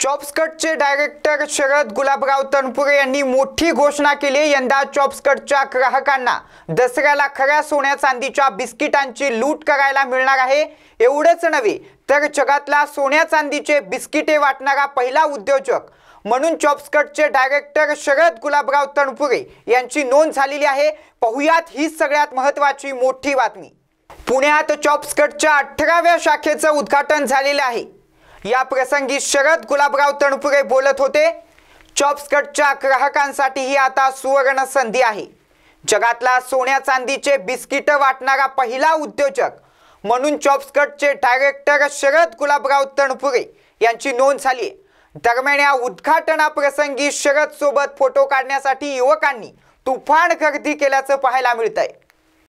चॉपस्कटचे director Sharad Gulabrao Tanpure यांनी मोठी घोषणा केली यंदा चॉप्सकटच्या ग्राहकांना दसऱ्याला खऱ्या सोन्या चांदीच्या बिस्किटांची लूट करायला मिळणार आहे एवढंच नव्हे तर जगातला सोन्या चांदीचे बिस्किटे वाटणारा पहिला उद्योजक म्हणून चॉप्सकटचे डायरेक्टर शरद गुलाबराव तनपुरे यांची नोंद झालेली आहे पाहुयात ही सगळ्यात महत्त्वाची मोठी बातमी पुण्यात चॉप्सकटच्या अठराव्या शाखेचं उद्घाटन झालेलं आहे या प्रसंगी शरद गुलाबराव तणपुरे बोलत होते चॉपस्कटच्या ही आता सुवर्ण संधी आहे जगातला सोन्या चांदीचे बिस्किट वाटणारा पहिला उद्योजक म्हणून चॉपस्कटचे डायरेक्टर शरद गुलाबराव तणपुरे यांची नोंद झाली आहे दरम्यान या उद्घाटनाप्रसंगी शरद सोबत फोटो काढण्यासाठी युवकांनी तुफान गर्दी केल्याचं पाहायला मिळत आहे